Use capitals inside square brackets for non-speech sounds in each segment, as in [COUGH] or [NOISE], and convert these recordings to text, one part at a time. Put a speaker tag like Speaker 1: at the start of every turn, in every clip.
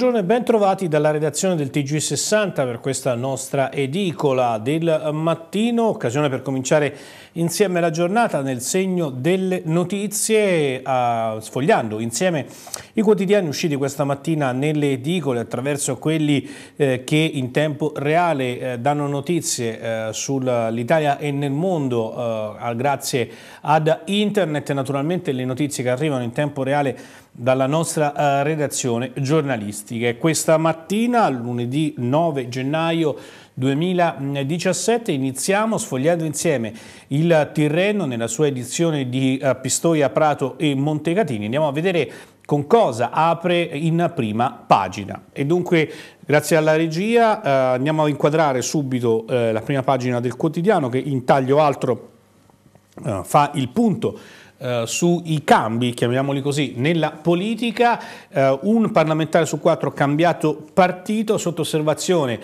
Speaker 1: Buongiorno e bentrovati dalla redazione del TG60 per questa nostra edicola del mattino, occasione per cominciare insieme la giornata nel segno delle notizie, eh, sfogliando insieme i quotidiani usciti questa mattina nelle edicole attraverso quelli eh, che in tempo reale eh, danno notizie eh, sull'Italia e nel mondo eh, grazie ad internet naturalmente le notizie che arrivano in tempo reale dalla nostra eh, redazione giornalistica statistiche. Questa mattina, lunedì 9 gennaio 2017 iniziamo sfogliando insieme il Tirreno nella sua edizione di eh, Pistoia, Prato e Montecatini. Andiamo a vedere con cosa apre in prima pagina. E dunque, grazie alla regia, eh, andiamo a inquadrare subito eh, la prima pagina del quotidiano che in taglio altro eh, fa il punto eh, sui cambi, chiamiamoli così, nella politica, eh, un parlamentare su quattro ha cambiato partito sotto osservazione.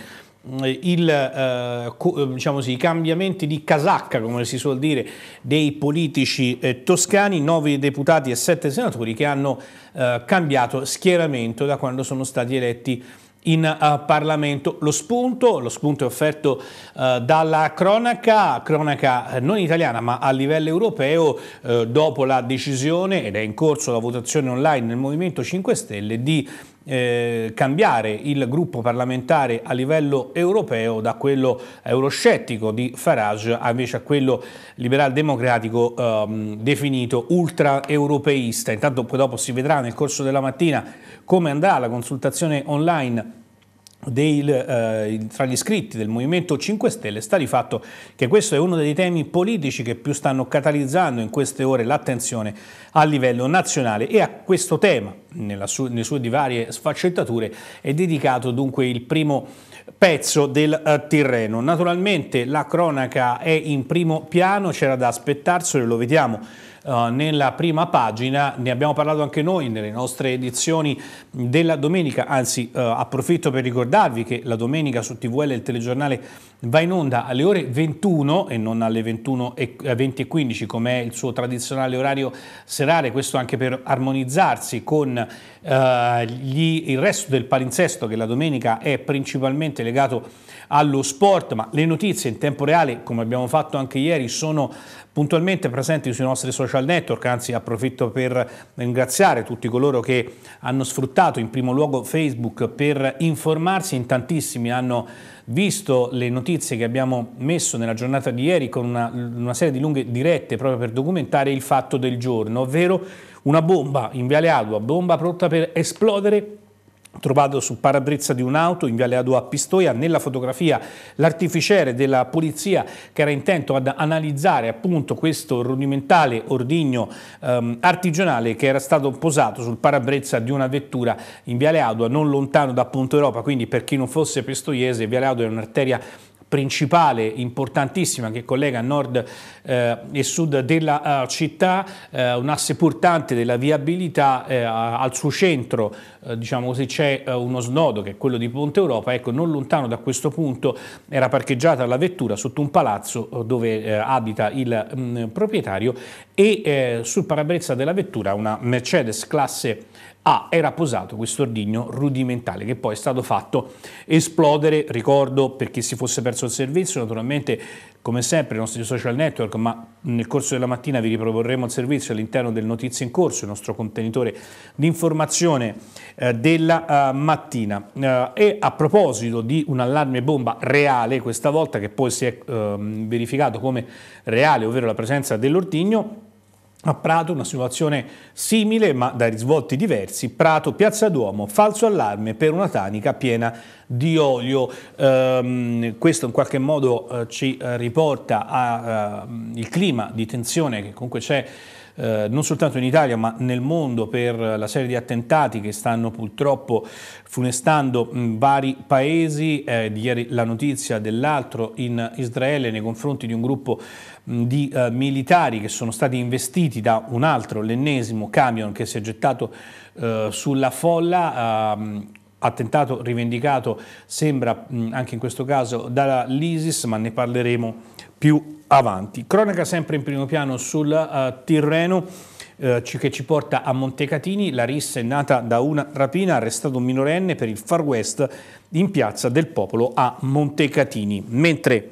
Speaker 1: Mm, il, eh, eh, diciamo sì, I cambiamenti di casacca, come si suol dire, dei politici eh, toscani, nove deputati e sette senatori che hanno eh, cambiato schieramento da quando sono stati eletti in uh, Parlamento. Lo spunto, lo spunto è offerto uh, dalla cronaca, cronaca eh, non italiana ma a livello europeo, uh, dopo la decisione, ed è in corso la votazione online nel Movimento 5 Stelle, di eh, cambiare il gruppo parlamentare a livello europeo da quello eh, euroscettico di Farage invece a quello liberal democratico ehm, definito ultra-europeista. Intanto poi dopo si vedrà nel corso della mattina come andrà la consultazione online dei, eh, tra gli iscritti del Movimento 5 Stelle sta di fatto che questo è uno dei temi politici che più stanno catalizzando in queste ore l'attenzione a livello nazionale e a questo tema, su, nelle sue varie sfaccettature, è dedicato dunque il primo pezzo del uh, Tirreno. Naturalmente la cronaca è in primo piano, c'era da aspettarselo, lo vediamo eh, nella prima pagina, ne abbiamo parlato anche noi nelle nostre edizioni della domenica, anzi eh, approfitto per ricordarvi che la domenica su TVL il telegiornale va in onda alle ore 21 e non alle 21 e, 20 eh, e 15 come è il suo tradizionale orario serale, questo anche per armonizzarsi con eh, gli, il resto del palinsesto che la domenica è principalmente legato allo sport, ma le notizie in tempo reale, come abbiamo fatto anche ieri, sono puntualmente presenti sui nostri social network, anzi approfitto per ringraziare tutti coloro che hanno sfruttato in primo luogo Facebook per informarsi, in tantissimi hanno visto le notizie che abbiamo messo nella giornata di ieri con una, una serie di lunghe dirette proprio per documentare il fatto del giorno, ovvero una bomba in Viale Agua, bomba pronta per esplodere trovato sul parabrezza di un'auto in Viale Adoa a Pistoia. Nella fotografia l'artificiere della polizia che era intento ad analizzare appunto questo rudimentale ordigno ehm, artigianale che era stato posato sul parabrezza di una vettura in Viale Adua, non lontano da Punto Europa, quindi per chi non fosse pistoiese Viale Adua è un'arteria principale, importantissima, che collega nord eh, e sud della uh, città, eh, un asse portante della viabilità eh, al suo centro, eh, diciamo così, c'è eh, uno snodo che è quello di Ponte Europa, ecco, non lontano da questo punto era parcheggiata la vettura sotto un palazzo dove abita il mh, mm, proprietario e sul parabrezza della vettura una Mercedes classe Ah, era posato questo ordigno rudimentale che poi è stato fatto esplodere, ricordo, per chi si fosse perso il servizio, naturalmente come sempre i nostri social network, ma nel corso della mattina vi riproporremo il servizio all'interno del Notizie in Corso, il nostro contenitore di informazione eh, della uh, mattina. Uh, e a proposito di un allarme bomba reale, questa volta che poi si è uh, verificato come reale, ovvero la presenza dell'ordigno, a Prato una situazione simile ma dai risvolti diversi. Prato, Piazza Duomo, falso allarme per una tanica piena di olio. Ehm, questo in qualche modo eh, ci eh, riporta al eh, clima di tensione che comunque c'è eh, non soltanto in Italia ma nel mondo per la serie di attentati che stanno purtroppo funestando mh, vari paesi. Eh, di ieri la notizia dell'altro in Israele nei confronti di un gruppo mh, di eh, militari che sono stati investiti da un altro, l'ennesimo camion che si è gettato eh, sulla folla ehm, attentato rivendicato sembra anche in questo caso dall'ISIS, ma ne parleremo più avanti. Cronaca sempre in primo piano sul uh, Tirreno eh, che ci porta a Montecatini, la rissa è nata da una rapina, arrestato un minorenne per il Far West in piazza del popolo a Montecatini, mentre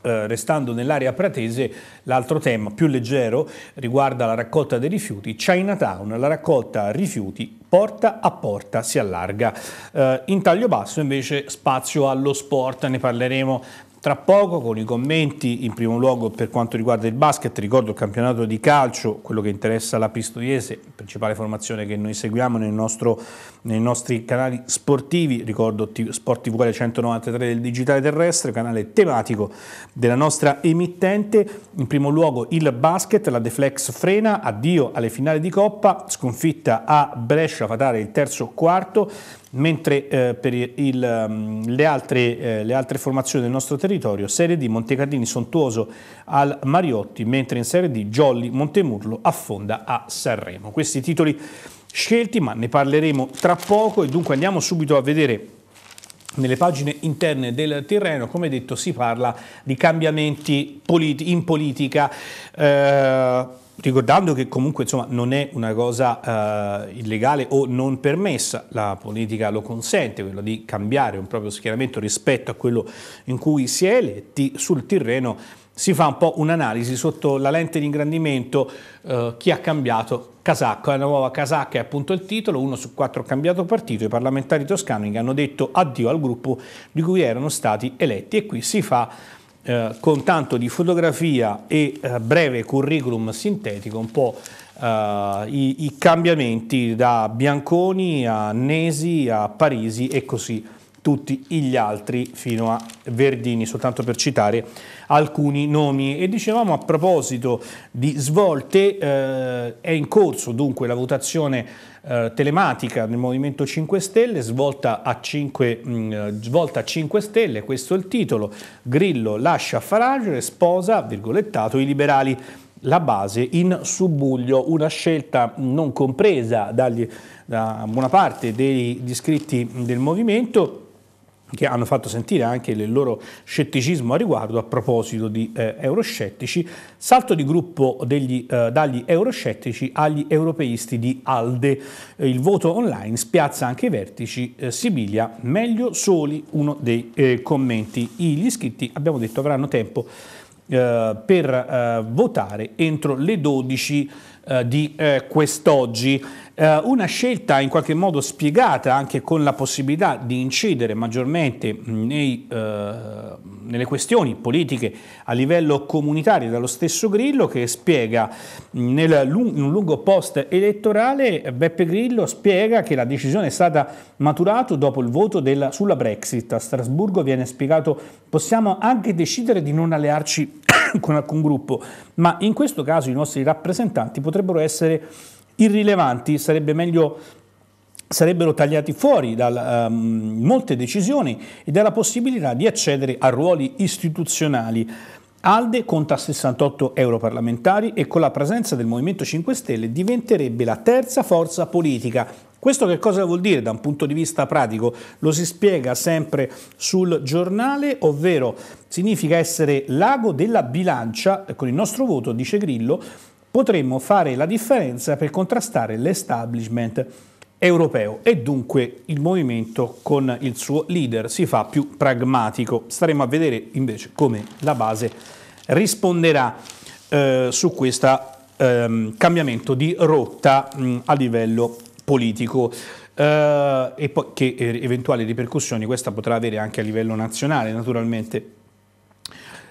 Speaker 1: eh, restando nell'area pratese, l'altro tema più leggero riguarda la raccolta dei rifiuti. Chinatown, la raccolta rifiuti porta a porta si allarga. Uh, in taglio basso invece spazio allo sport, ne parleremo tra poco con i commenti in primo luogo per quanto riguarda il basket, ricordo il campionato di calcio, quello che interessa la Pistoiese, principale formazione che noi seguiamo nel nostro, nei nostri canali sportivi, ricordo Sport TV 193 del digitale terrestre, canale tematico della nostra emittente, in primo luogo il basket, la Deflex frena, addio alle finali di Coppa, sconfitta a Brescia fatale il terzo quarto, mentre eh, per il, ehm, le, altre, eh, le, altre, formazioni del nostro territorio, Serie D Montecardini Sontuoso al Mariotti, mentre in Serie D Jolly Montemurlo affonda a Sanremo. Questi titoli scelti, ma ne parleremo tra poco e dunque andiamo subito a vedere nelle pagine interne del Tirreno, come detto, si parla di cambiamenti politi in politica. Eh, ricordando che comunque insomma, non è una cosa eh, illegale o non permessa, la politica lo consente, quello di cambiare un proprio schieramento rispetto a quello in cui si è eletti sul terreno si fa un po' un'analisi sotto la lente di ingrandimento eh, chi ha cambiato casacca, eh, la nuova casacca è appunto il titolo, uno su quattro ha cambiato partito, i parlamentari toscani hanno detto addio al gruppo di cui erano stati eletti e qui si fa eh, con tanto di fotografia e eh, breve curriculum sintetico un po' eh, i, i cambiamenti da Bianconi a Nesi a Parisi e così via tutti gli altri fino a Verdini, soltanto per citare alcuni nomi. E dicevamo a proposito di svolte, eh, è in corso dunque la votazione eh, telematica del Movimento 5 Stelle, svolta a 5, mh, mm, eh, svolta a 5 Stelle, questo è il titolo, Grillo lascia Farage e sposa, virgolettato, i liberali la base in subbuglio, una scelta non compresa dagli, da buona parte degli iscritti del movimento che hanno fatto sentire anche il loro scetticismo a riguardo a proposito di eh, euroscettici, salto di gruppo degli, eh, dagli euroscettici agli europeisti di Alde. Eh, il voto online spiazza anche i vertici, eh, Sibiglia meglio soli uno dei eh, commenti. Gli iscritti, abbiamo detto, avranno tempo per votare entro le 12 di quest'oggi. Eh, una scelta in qualche modo spiegata anche con la possibilità di incidere maggiormente nei, eh, nelle questioni politiche a livello comunitario dallo stesso Grillo che spiega nel, in un lungo post elettorale Beppe Grillo spiega che la decisione è stata maturata dopo il voto della, sulla Brexit. A Strasburgo viene spiegato possiamo anche decidere di non allearci [COUGHS] con alcun gruppo, ma in questo caso i nostri rappresentanti potrebbero essere irrilevanti, sarebbe meglio sarebbero tagliati fuori da um, ehm, molte decisioni e dalla possibilità di accedere a ruoli istituzionali. Alde conta 68 europarlamentari e con la presenza del Movimento 5 Stelle diventerebbe la terza forza politica questo che cosa vuol dire da un punto di vista pratico? Lo si spiega sempre sul giornale, ovvero significa essere l'ago della bilancia, con il nostro voto, dice Grillo, potremmo fare la differenza per contrastare l'establishment europeo e dunque il movimento con il suo leader si fa più pragmatico. Staremo a vedere invece come la base risponderà eh, su questo ehm, cambiamento di rotta mh, mm, a livello politico. Uh, e poi che eh, eventuali ripercussioni questa potrà avere anche a livello nazionale naturalmente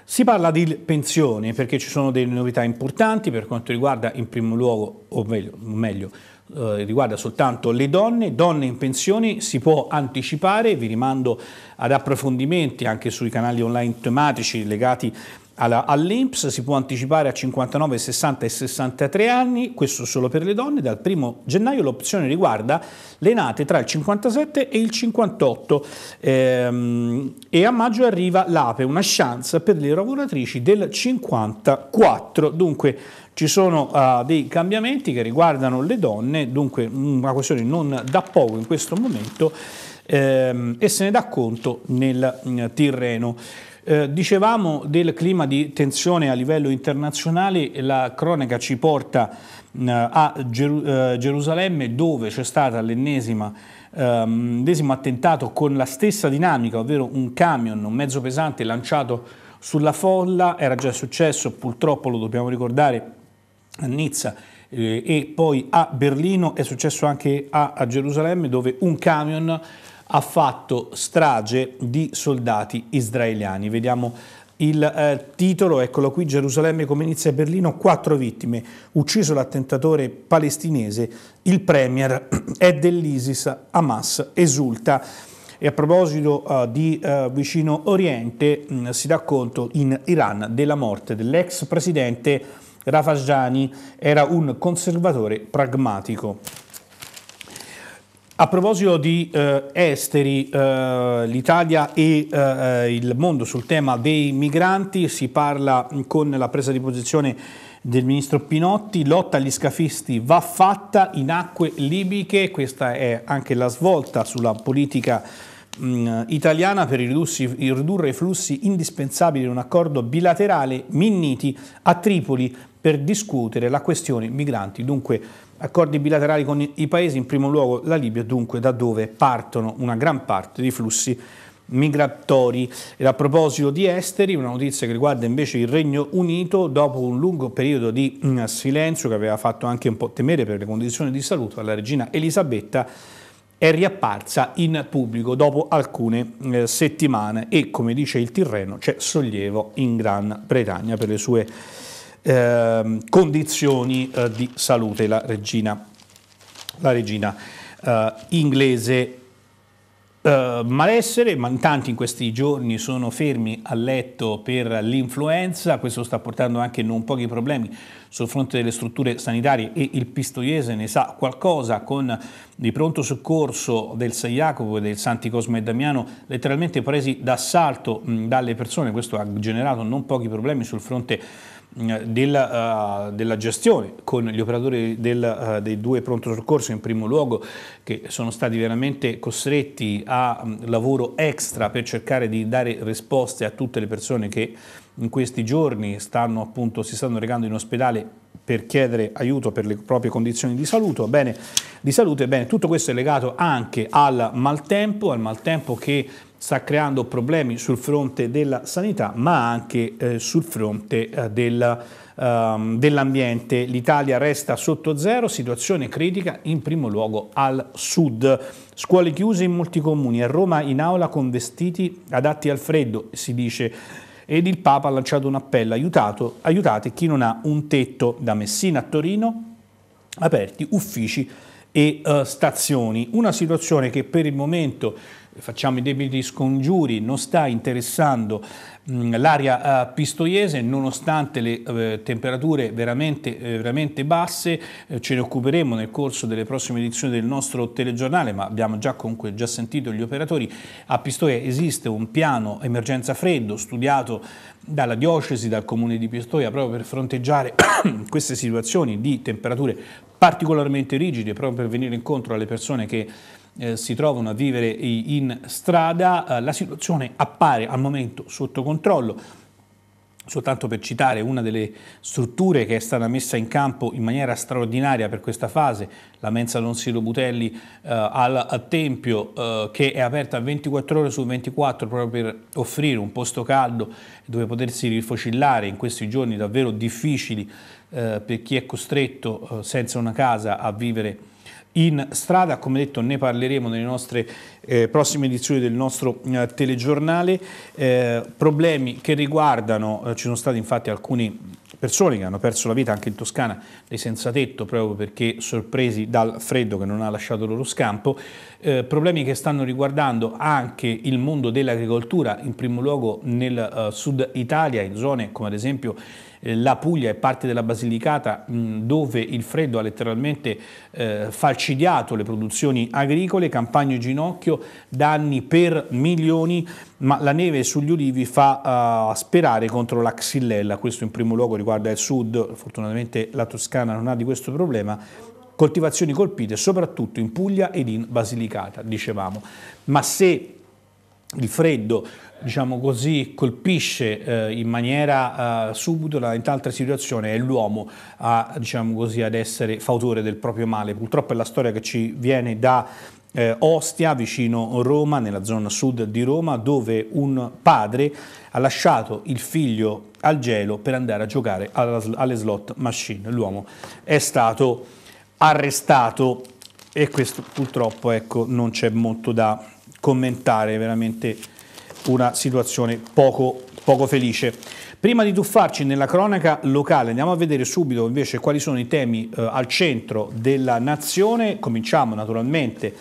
Speaker 1: si parla di pensioni perché ci sono delle novità importanti per quanto riguarda in primo luogo, o meglio, meglio eh, riguarda soltanto le donne, donne in pensioni si può anticipare, vi rimando ad approfondimenti anche sui canali online tematici legati alla, all'Inps si può anticipare a 59, 60 e 63 anni, questo solo per le donne, dal 1 gennaio l'opzione riguarda le nate tra il 57 e il 58 ehm, e a maggio arriva l'APE, una chance per le lavoratrici del 54, dunque ci sono uh, dei cambiamenti che riguardano le donne, dunque mm, una questione non da poco in questo momento ehm, e se ne dà conto nel, nel mm, Tirreno. Eh, dicevamo del clima di tensione a livello internazionale, la cronaca ci porta eh, a Geru eh, Gerusalemme dove c'è stato l'ennesima ehm, attentato con la stessa dinamica, ovvero un camion, un mezzo pesante lanciato sulla folla, era già successo, purtroppo lo dobbiamo ricordare, a Nizza eh, e poi a Berlino, è successo anche a, a Gerusalemme dove un camion ha fatto strage di soldati israeliani. Vediamo il eh, titolo, eccolo qui, Gerusalemme come inizia Berlino, quattro vittime, ucciso l'attentatore palestinese, il premier è dell'ISIS, Hamas esulta. E a proposito uh, di uh, vicino Oriente, mh, mm, si dà conto in Iran della morte dell'ex presidente Rafajani, era un conservatore pragmatico. A proposito di eh, esteri, eh, l'Italia e eh, il mondo sul tema dei migranti, si parla con la presa di posizione del ministro Pinotti, lotta agli scafisti va fatta in acque libiche, questa è anche la svolta sulla politica mh, mm, italiana per ridursi, ridurre i flussi indispensabili in un accordo bilaterale, Minniti a Tripoli per discutere la questione migranti. Dunque Accordi bilaterali con i paesi, in primo luogo la Libia, dunque da dove partono una gran parte dei flussi migratori. E a proposito di esteri, una notizia che riguarda invece il Regno Unito, dopo un lungo periodo di mm, silenzio che aveva fatto anche un po' temere per le condizioni di salute alla regina Elisabetta, è riapparsa in pubblico dopo alcune eh, settimane e, come dice il Tirreno, c'è sollievo in Gran Bretagna per le sue eh, condizioni eh, di salute. La regina, la regina eh, inglese Uh, malessere, ma tanti in questi giorni sono fermi a letto per l'influenza, questo sta portando anche non pochi problemi sul fronte delle strutture sanitarie e il pistoiese ne sa qualcosa con il pronto soccorso del San Jacopo e del Santi Cosma e Damiano letteralmente presi d'assalto dalle persone, questo ha generato non pochi problemi sul fronte eh, della, uh, eh, della, gestione con gli operatori del, uh, dei due pronto soccorso in primo luogo che sono stati veramente costretti a um, lavoro extra per cercare di dare risposte a tutte le persone che in questi giorni stanno, appunto, si stanno recando in ospedale per chiedere aiuto per le proprie condizioni di salute. Bene, di salute. Bene, tutto questo è legato anche al maltempo, al maltempo che sta creando problemi sul fronte della sanità, ma anche eh, sul fronte eh, del, ehm, dell'ambiente. L'Italia resta sotto zero, situazione critica in primo luogo al sud. Scuole chiuse in molti comuni, a Roma in aula con vestiti adatti al freddo, si dice ed il Papa ha lanciato un appello, aiutato, aiutate chi non ha un tetto da Messina a Torino, aperti uffici e uh, stazioni. Una situazione che per il momento facciamo i debiti scongiuri, non sta interessando Mm, l'area eh, pistoiese, nonostante le eh, temperature veramente, eh, veramente basse, ce ne occuperemo nel corso delle prossime edizioni del nostro telegiornale, ma abbiamo già, comunque, già sentito gli operatori. A Pistoia esiste un piano emergenza freddo studiato dalla diocesi, dal comune di Pistoia, proprio per fronteggiare [COUGHS] queste situazioni di temperature particolarmente rigide, proprio per venire incontro alle persone che eh, si trovano a vivere in strada, eh, la situazione appare al momento sotto controllo. Soltanto per citare una delle strutture che è stata messa in campo in maniera straordinaria per questa fase, la mensa Don Silo Butelli eh, al Tempio, eh, che è aperta 24 ore su 24 proprio per offrire un posto caldo dove potersi rifocillare in questi giorni davvero difficili eh, per chi è costretto eh, senza una casa a vivere in strada. Come detto ne parleremo nelle nostre eh, prossime edizioni del nostro eh, telegiornale. Eh, problemi che riguardano, eh, ci sono stati infatti alcuni persone che hanno perso la vita anche in Toscana, dei senza tetto, proprio perché sorpresi dal freddo che non ha lasciato loro scampo, eh, problemi che stanno riguardando anche il mondo dell'agricoltura, in primo luogo nel eh, sud Italia, in zone come ad esempio eh, la Puglia e parte della Basilicata dove il freddo ha letteralmente eh, falcidiato le produzioni agricole, campagne in Ginocchio, danni per milioni, ma la neve sugli ulivi fa eh, sperare contro la xillella, questo in primo luogo riguarda il sud, fortunatamente la Toscana non ha di questo problema, coltivazioni colpite soprattutto in Puglia ed in Basilicata, dicevamo. Ma se il freddo diciamo così, colpisce eh, in maniera eh, subdola in altre situazioni, è l'uomo a, diciamo così, ad essere fautore del proprio male. Purtroppo è la storia che ci viene da eh, Ostia, vicino Roma, nella zona sud di Roma, dove un padre ha lasciato il figlio al gelo per andare a giocare alla, alle slot machine. L'uomo è stato arrestato e questo purtroppo ecco, non c'è molto da commentare, veramente una situazione poco, poco felice. Prima di tuffarci nella cronaca locale andiamo a vedere subito invece quali sono i temi eh, al centro della nazione, cominciamo naturalmente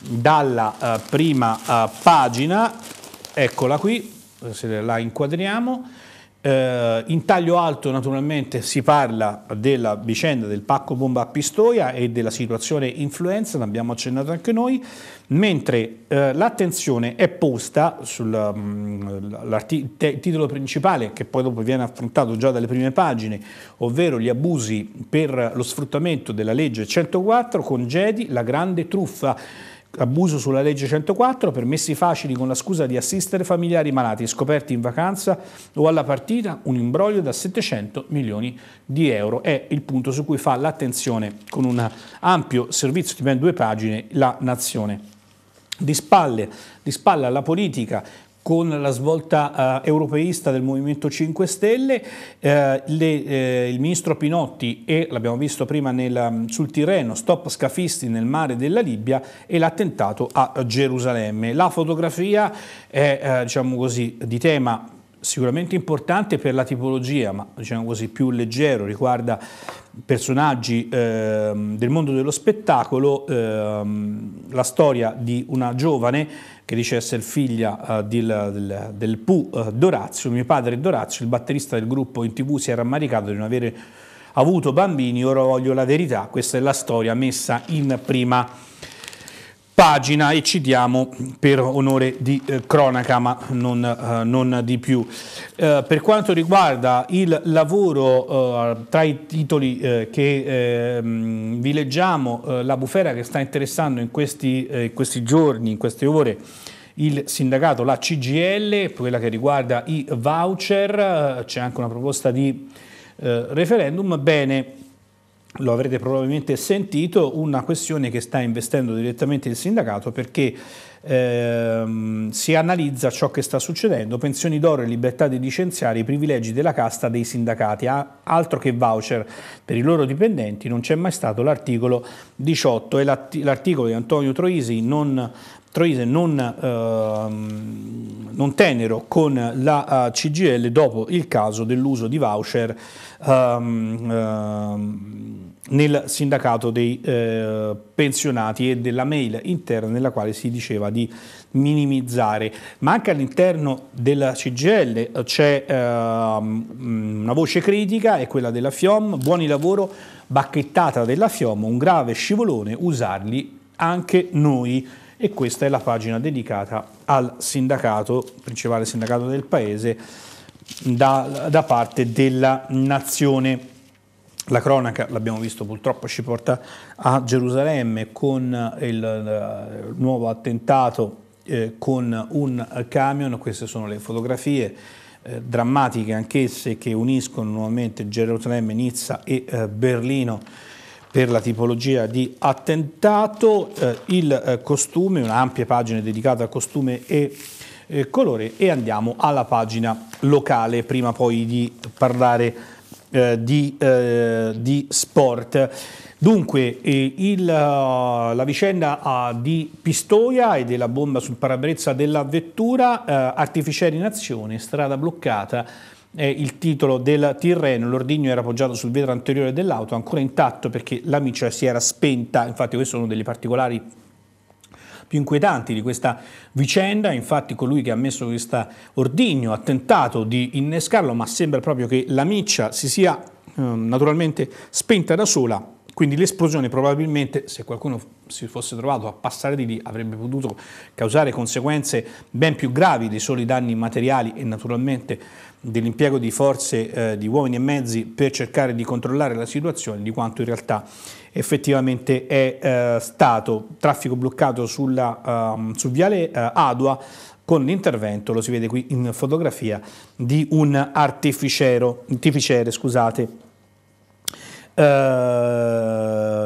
Speaker 1: dalla eh, prima eh, pagina, eccola qui, se la inquadriamo, eh, in taglio alto naturalmente si parla della vicenda del pacco bomba a Pistoia e della situazione influenza, l'abbiamo accennato anche noi, mentre eh, l'attenzione è posta sul mm, titolo principale che poi dopo viene affrontato già dalle prime pagine, ovvero gli abusi per lo sfruttamento della legge 104 con Gedi, la grande truffa abuso sulla legge 104, permessi facili con la scusa di assistere familiari malati scoperti in vacanza o alla partita, un imbroglio da 700 milioni di euro. È il punto su cui fa l'attenzione con un ampio servizio di ben due pagine la Nazione. Di spalle, di spalle alla politica con la svolta eh, europeista del Movimento 5 Stelle, eh, le, eh, il ministro Pinotti e, l'abbiamo visto prima nel, mm, sul Tirreno, stop scafisti nel mare della Libia e l'attentato a Gerusalemme. La fotografia è eh, diciamo così, di tema sicuramente importante per la tipologia, ma diciamo così più leggero, riguarda personaggi eh, del mondo dello spettacolo, eh, la storia di una giovane che dice essere figlia eh, del, del, del Pu eh, Dorazio, mio padre Dorazio, il batterista del gruppo in tv si è rammaricato di non avere avuto bambini, ora voglio la verità, questa è la storia messa in prima pagina e ci diamo per onore di eh, cronaca ma non, eh, non di più. Eh, per quanto riguarda il lavoro eh, tra i titoli eh, che ehm, vi leggiamo, eh, la bufera che sta interessando in questi, questi giorni, in queste ore, il sindacato, la CGL, quella che riguarda i voucher, c'è anche una proposta di referendum, bene lo avrete probabilmente sentito, una questione che sta investendo direttamente il sindacato perché ehm, si analizza ciò che sta succedendo, pensioni d'oro e libertà di licenziare i privilegi della casta dei sindacati, ah, altro che voucher per i loro dipendenti, non c'è mai stato l'articolo 18 e l'articolo di Antonio Troisi non Troise non, ehm, non, tenero con la uh, eh, CGL dopo il caso dell'uso di voucher Ehm, ehm, nel sindacato dei eh, pensionati e della mail interna nella quale si diceva di minimizzare. Ma anche all'interno della CGL eh, c'è eh, una voce critica, è quella della FIOM, buoni lavoro, bacchettata della FIOM, un grave scivolone, usarli anche noi. E questa è la pagina dedicata al sindacato, principale sindacato del Paese, da, da parte della nazione. La cronaca, l'abbiamo visto purtroppo, ci porta a Gerusalemme con il, il nuovo attentato eh, con un camion, queste sono le fotografie eh, drammatiche anch'esse che uniscono nuovamente Gerusalemme, Nizza e eh, Berlino per la tipologia di attentato, eh, il eh, costume, un'ampia pagina dedicata al costume e eh, colore e andiamo alla pagina locale prima poi di parlare eh, di, eh, di, sport. Dunque, eh, il, eh, la vicenda ah, di Pistoia e della bomba sul parabrezza della vettura, artificieri in azione, strada bloccata, è il titolo del Tirreno, l'ordigno era appoggiato sul vetro anteriore dell'auto, ancora intatto perché la miccia si era spenta, infatti questo è uno dei particolari più inquietanti di questa vicenda, infatti colui che ha messo questo ordigno ha tentato di innescarlo, ma sembra proprio che la miccia si sia eh, naturalmente spenta da sola, quindi l'esplosione probabilmente, se qualcuno si fosse trovato a passare di lì, avrebbe potuto causare conseguenze ben più gravi dei soli danni materiali e naturalmente dell'impiego di forze eh, di uomini e mezzi per cercare di controllare la situazione di quanto in realtà effettivamente è eh, stato traffico bloccato sulla, uh, ehm, su Viale uh, Adua con l'intervento, lo si vede qui in fotografia, di un artificiere, scusate, uh,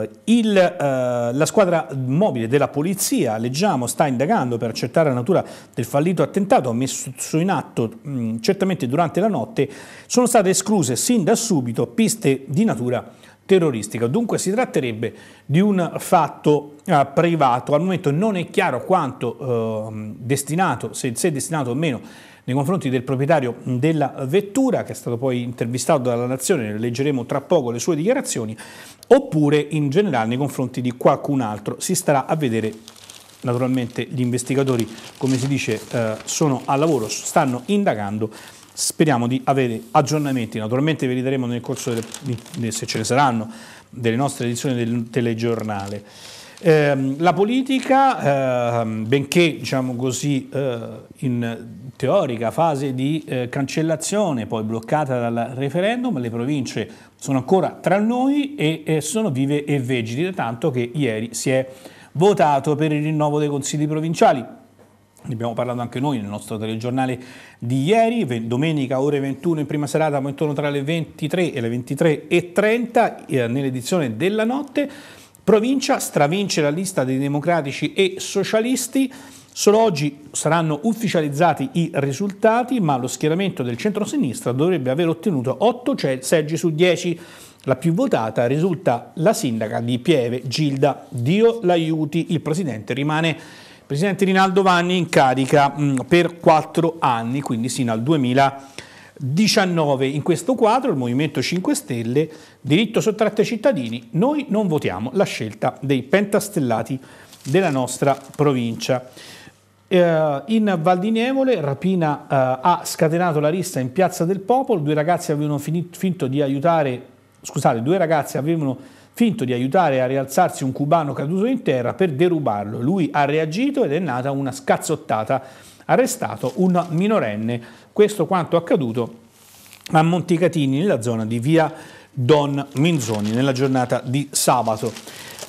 Speaker 1: eh, il, eh, la squadra mobile della polizia, leggiamo, sta indagando per accertare la natura del fallito attentato messo in atto mh, mm, certamente durante la notte. Sono state escluse sin da subito piste di natura terroristica. Dunque si tratterebbe di un fatto eh, privato. Al momento non è chiaro quanto eh, destinato, se, se, è destinato o meno nei confronti del proprietario della vettura, che è stato poi intervistato dalla Nazione, leggeremo tra poco le sue dichiarazioni, oppure in generale nei confronti di qualcun altro. Si starà a vedere naturalmente gli investigatori, come si dice, eh, sono al lavoro, stanno indagando. Speriamo di avere aggiornamenti, naturalmente ve li daremo nel corso, delle, se ce ne saranno, delle nostre edizioni del telegiornale. Ehm, la politica, eh, benché diciamo così, eh, in teorica fase di eh, cancellazione, poi bloccata dal referendum, le province sono ancora tra noi e, e sono vive e vegete, tanto che ieri si è votato per il rinnovo dei consigli provinciali. Ne abbiamo parlato anche noi nel nostro telegiornale di ieri, domenica ore 21 in prima serata, ma intorno tra le 23 e le 23.30 eh, nell'edizione della notte provincia stravince la lista dei democratici e socialisti. Solo oggi saranno ufficializzati i risultati, ma lo schieramento del centro-sinistra dovrebbe aver ottenuto 8 seggi su 10. La più votata risulta la sindaca di Pieve, Gilda. Dio l'aiuti, il presidente rimane presidente Rinaldo Vanni in carica mm, per 4 anni, quindi sino al 2020. 19 in questo quadro, il Movimento 5 Stelle, diritto sottratto ai cittadini, noi non votiamo la scelta dei pentastellati della nostra provincia. Eh, in Val di Nievole rapina eh, ha scatenato la rissa in Piazza del Popolo, due ragazzi avevano finito, finto di aiutare, scusate, due ragazzi avevano finto di aiutare a rialzarsi un cubano caduto in terra per derubarlo. Lui ha reagito ed è nata una scazzottata arrestato un minorenne questo quanto accaduto a Monticatini, nella zona di via Don Minzoni, nella giornata di sabato.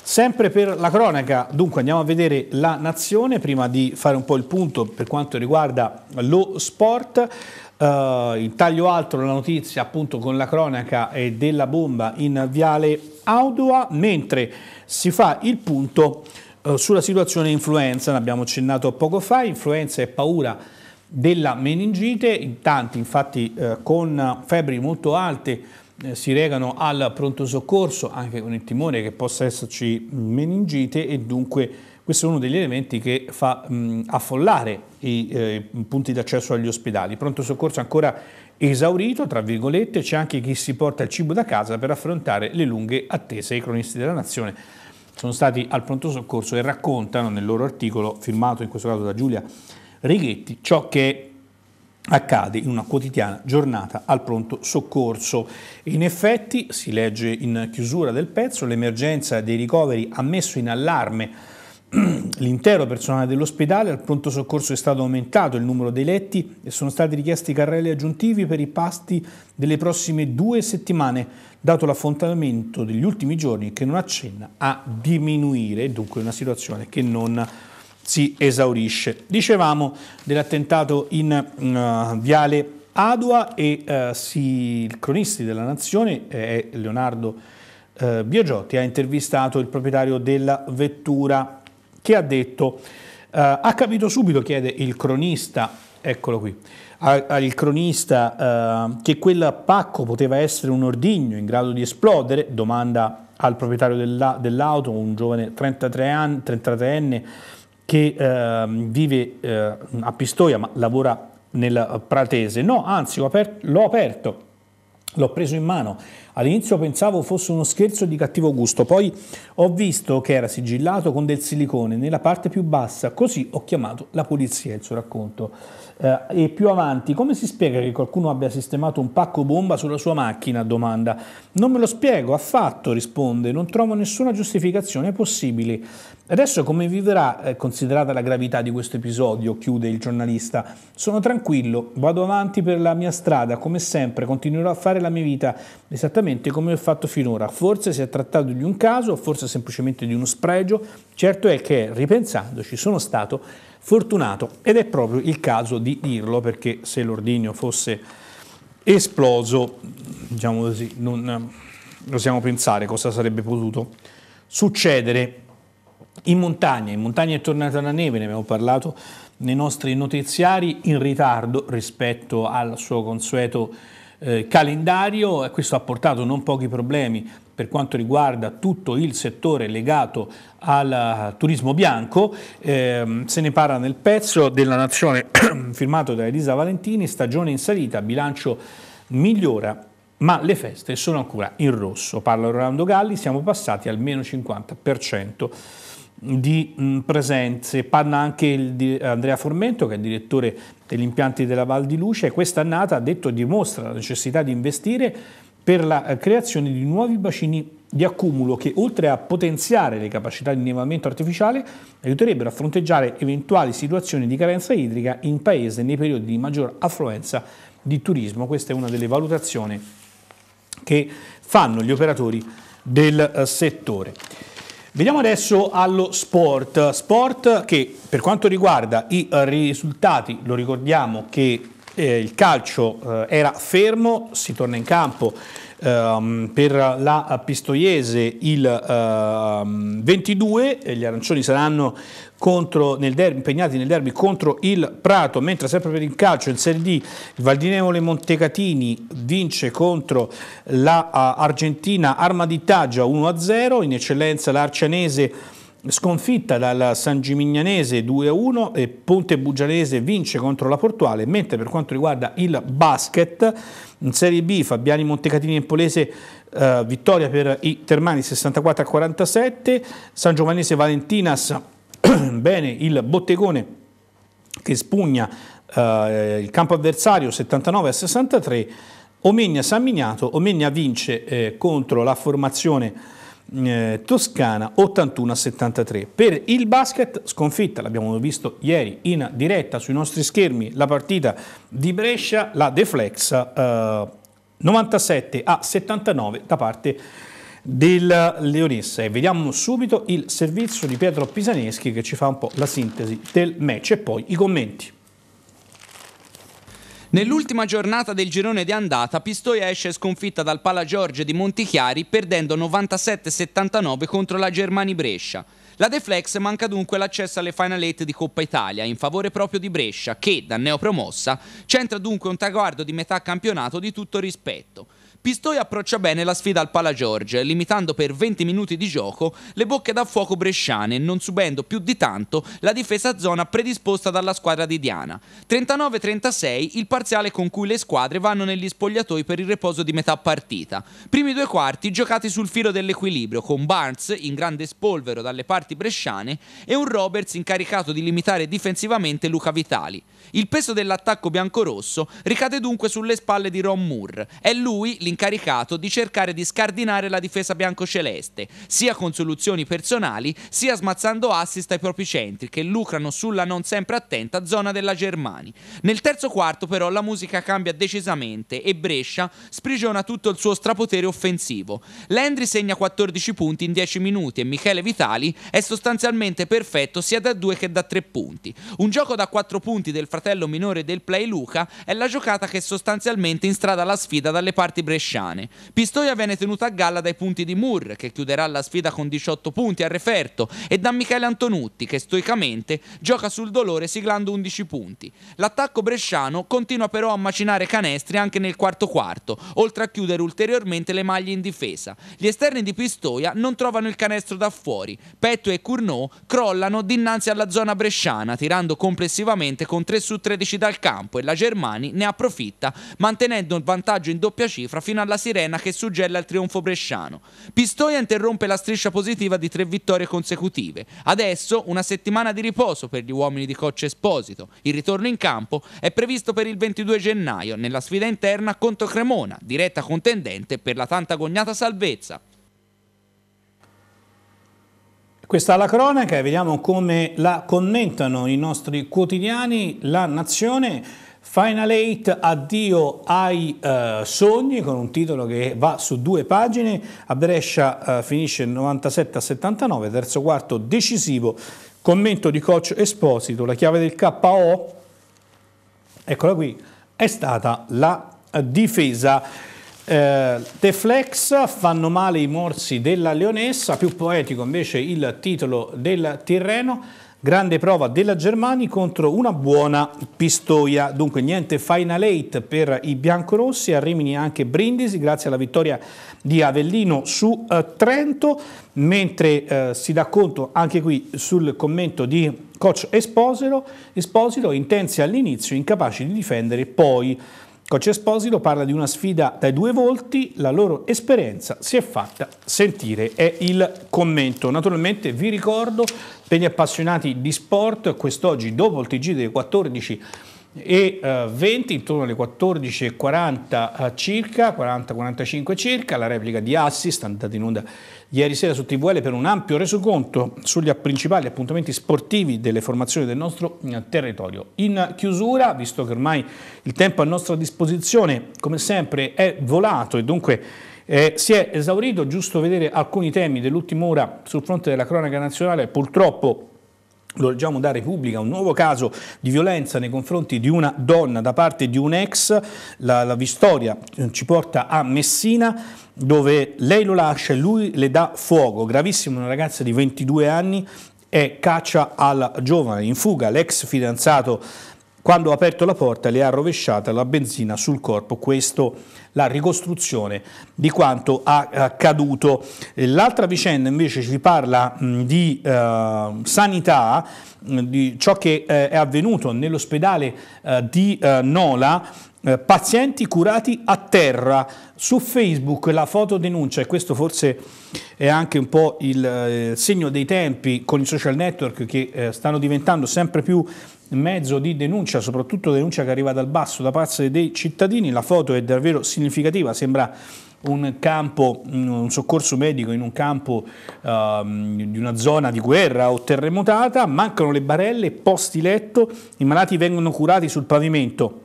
Speaker 1: Sempre per la cronaca, dunque andiamo a vedere la nazione prima di fare un po' il punto per quanto riguarda lo sport. Uh, in taglio altro la notizia appunto con la cronaca eh, della bomba in Viale Audua, mentre si fa il punto uh, sulla situazione influenza, ne abbiamo accennato poco fa, influenza e paura della meningite, in tanti infatti eh, con febbri molto alte eh, si regano al pronto soccorso anche con il timore che possa esserci meningite e dunque questo è uno degli elementi che fa mh, affollare i eh, punti d'accesso agli ospedali. pronto soccorso ancora esaurito, tra virgolette, c'è anche chi si porta il cibo da casa per affrontare le lunghe attese. I cronisti della nazione sono stati al pronto soccorso e raccontano nel loro articolo, firmato in questo caso da Giulia Righetti ciò che accade in una quotidiana giornata al pronto soccorso. In effetti, si legge in chiusura del pezzo, l'emergenza dei ricoveri ha messo in allarme [CLEARS THROAT] L'intero personale dell'ospedale al pronto soccorso è stato aumentato il numero dei letti e sono stati richiesti carrelli aggiuntivi per i pasti delle prossime due settimane, dato l'affontamento degli ultimi giorni che non accenna a diminuire, dunque una situazione che non si esaurisce. Dicevamo dell'attentato in uh, Viale Adua e uh, si, il cronista della Nazione eh, è Leonardo uh, Biagiotti, ha intervistato il proprietario della vettura che ha detto ha capito subito, chiede il cronista, eccolo qui, al cronista eh, che pacco poteva essere un ordigno in grado di esplodere, domanda al proprietario dell'auto, un giovane 33 anni, 33enne che eh, vive eh, a Pistoia ma lavora nel Pratese. No, anzi, l'ho aperto, aperto l'ho preso in mano. All'inizio pensavo fosse uno scherzo di cattivo gusto, poi ho visto che era sigillato con del silicone nella parte più bassa, così ho chiamato la polizia, il suo racconto. Eh, e più avanti, come si spiega che qualcuno abbia sistemato un pacco bomba sulla sua macchina? Domanda. Non me lo spiego affatto, risponde, non trovo nessuna giustificazione possibile. Adesso come vivrà, eh, considerata la gravità di questo episodio, chiude il giornalista. Sono tranquillo, vado avanti per la mia strada, come sempre, continuerò a fare la mia vita esattamente come ho fatto finora. Forse si è trattato di un caso, forse semplicemente di uno spregio, certo è che, ripensandoci, sono stato fortunato ed è proprio il caso di dirlo perché se l'ordigno fosse esploso, diciamo così, non eh, possiamo pensare cosa sarebbe potuto succedere in montagna. In montagna è tornata la neve, ne abbiamo parlato nei nostri notiziari in ritardo rispetto al suo consueto eh, calendario e questo ha portato non pochi problemi per quanto riguarda tutto il settore legato al turismo bianco, eh, se ne parla nel pezzo della Nazione [CLEARS THROAT] firmato da Elisa Valentini, stagione in salita, bilancio migliora ma le feste sono ancora in rosso. Parla Rolando Galli, siamo passati al meno 50% di mm, presenze. Parla anche Andrea Formento, che è direttore degli impianti della Val di Luce, quest'annata ha detto dimostra la necessità di investire per la eh, creazione di nuovi bacini di accumulo che oltre a potenziare le capacità di innevamento artificiale aiuterebbero a fronteggiare eventuali situazioni di carenza idrica in paese nei periodi di maggior affluenza di turismo. Questa è una delle valutazioni che fanno gli operatori del eh, settore. Vediamo adesso allo sport, sport che per quanto riguarda i eh, risultati, lo ricordiamo che eh, il calcio eh, era fermo, si torna in campo ehm, per la Pistoiese il ehm, 22, eh, gli arancioni saranno contro, nel derby, impegnati nel derby contro il Prato, mentre sempre per il calcio in Serie D il Valdinevole Montecatini vince contro la uh, eh, Armaditaggia 1-0, in eccellenza l'Arcianese sconfitta dalla Sangimignanese 2-1 e Ponte Bugianese vince contro la Portuale, mentre per quanto riguarda il basket in Serie B Fabiani Montecatini e Polese eh, vittoria per i Termani 64-47, a San Giovanese Valentinas [CLEARS THROAT] bene il bottegone che spugna eh, il campo avversario 79-63, a Omegna San Miniato, Omegna vince eh, contro la formazione eh, Toscana 81-73. Per il basket sconfitta, l'abbiamo visto ieri in diretta sui nostri schermi, la partita di Brescia, la deflexa eh, 97 a 79 da parte del Leonessa e vediamo subito il servizio di Pietro Pisaneschi che ci fa un po' la sintesi del match e poi i commenti.
Speaker 2: Nell'ultima giornata del girone di andata, Pistoia esce sconfitta dal Pala Giorgio di Montichiari perdendo 97-79 contro la Germani Brescia. La Deflex manca dunque l'accesso alle Final 8 di Coppa Italia in favore proprio di Brescia che, da neopromossa, centra dunque un traguardo di metà campionato di tutto rispetto. Pistoia approccia bene la sfida al Pala George, limitando per 20 minuti di gioco le bocche da fuoco bresciane, non subendo più di tanto la difesa zona predisposta dalla squadra di Diana. 39-36 il parziale con cui le squadre vanno negli spogliatoi per il riposo di metà partita. Primi due quarti giocati sul filo dell'equilibrio, con Barnes in grande spolvero dalle parti bresciane e un Roberts incaricato di limitare difensivamente Luca Vitali. Il peso dell'attacco biancorosso ricade dunque sulle spalle di Ron Moore. È lui l'incaricato di cercare di scardinare la difesa biancoceleste, sia con soluzioni personali, sia smazzando assist ai propri centri che lucrano sulla non sempre attenta zona della Germania. Nel terzo quarto però la musica cambia decisamente e Brescia sprigiona tutto il suo strapotere offensivo. Landry segna 14 punti in 10 minuti e Michele Vitali è sostanzialmente perfetto sia da 2 che da 3 punti. Un gioco da 4 punti del frattempo fratello minore del play Luca, è la giocata che sostanzialmente instrada la sfida dalle parti bresciane. Pistoia viene tenuta a galla dai punti di Moore, che chiuderà la sfida con 18 punti a referto, e da Michele Antonutti, che stoicamente gioca sul dolore siglando 11 punti. L'attacco bresciano continua però a macinare canestri anche nel quarto quarto, oltre a chiudere ulteriormente le maglie in difesa. Gli esterni di Pistoia non trovano il canestro da fuori, Petto e Cournot crollano dinanzi alla zona bresciana, tirando complessivamente con 3 su 13 dal campo e la Germani ne approfitta mantenendo il vantaggio in doppia cifra fino alla sirena che suggella il trionfo bresciano. Pistoia interrompe la striscia positiva di tre vittorie consecutive. Adesso una settimana di riposo per gli uomini di Coccia Esposito. Il ritorno in campo è previsto per il 22 gennaio nella sfida interna contro Cremona, diretta contendente per la tanta agognata salvezza.
Speaker 1: Questa è la cronaca e vediamo come la commentano i nostri quotidiani, la nazione. Final 8, addio ai eh, sogni, con un titolo che va su due pagine, a Brescia eh, finisce 97 a 79, terzo quarto decisivo, commento di coach Esposito, la chiave del KO, eccola qui, è stata la eh, difesa. Eh, Teflex fanno male i morsi della Leonessa, più poetico invece il titolo del Tirreno. Grande prova della Germani contro una buona Pistoia. Dunque niente final eight per i biancorossi, a Rimini anche Brindisi grazie alla vittoria di Avellino su eh, Trento, mentre eh, si dà conto anche qui sul commento di coach Esposito, Esposito intensi all'inizio, incapaci di difendere poi Coach Esposito parla di una sfida dai due volti, la loro esperienza si è fatta sentire, è il commento. Naturalmente vi ricordo, per gli appassionati di sport, quest'oggi dopo il TG delle 14 e 20 eh, intorno alle 14.40 eh, circa, 40-45 circa, la replica di Assist andata in onda ieri sera su TVL per un ampio resoconto sugli principali appuntamenti sportivi delle formazioni del nostro mm, territorio. In chiusura, visto che ormai il tempo a nostra disposizione come sempre è volato e dunque eh, si è esaurito, giusto vedere alcuni temi dell'ultima ora sul fronte della cronaca nazionale, purtroppo lo leggiamo da Repubblica, un nuovo caso di violenza nei confronti di una donna da parte di un ex, la, la Vistoria eh, ci porta a Messina dove lei lo lascia e lui le dà fuoco, gravissimo una ragazza di 22 anni e caccia al giovane in fuga, l'ex fidanzato quando ha aperto la porta le ha rovesciata la benzina sul corpo, questo la ricostruzione di quanto è accaduto. L'altra vicenda invece ci parla di eh, sanità, di ciò che eh, è avvenuto nell'ospedale eh, di eh, Nola, eh, pazienti curati a terra. Su Facebook la fotodenuncia, e questo forse è anche un po' il eh, segno dei tempi con i social network che stanno diventando sempre più mezzo di denuncia, soprattutto denuncia che arriva dal basso da parte dei cittadini. La foto è davvero significativa, sembra un campo, mm, un soccorso medico in un campo uh, di una zona di guerra o terremotata, mancano le barelle, posti letto, i malati vengono curati sul pavimento.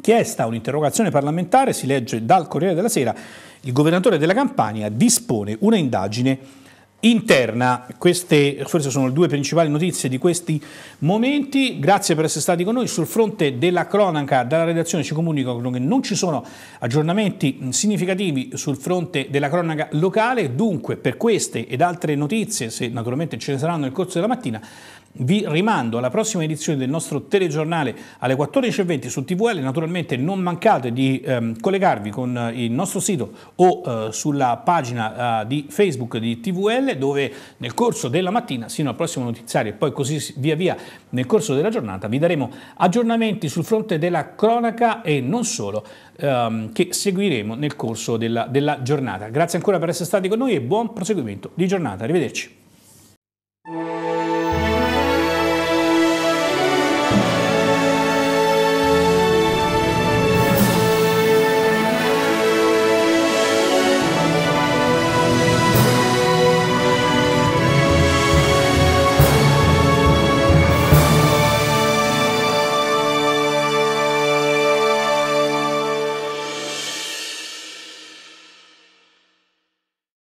Speaker 1: Chiesta un'interrogazione parlamentare, si legge dal Corriere della Sera, il governatore della Campania dispone un'indagine interna. Queste forse sono le due principali notizie di questi momenti. Grazie per essere stati con noi. Sul fronte della cronaca dalla redazione ci comunicano che non ci sono aggiornamenti significativi sul fronte della cronaca locale, dunque per queste ed altre notizie, se naturalmente ce ne saranno nel corso della mattina, vi rimando alla prossima edizione del nostro telegiornale alle 14.20 su TVL, naturalmente non mancate di ehm, collegarvi con eh, il nostro sito o eh, sulla pagina eh, di Facebook di TVL dove nel corso della mattina sino al prossimo notiziario e poi così via via nel corso della giornata vi daremo aggiornamenti sul fronte della cronaca e non solo ehm, che seguiremo nel corso della, della giornata. Grazie ancora per essere stati con noi e buon proseguimento di giornata, arrivederci.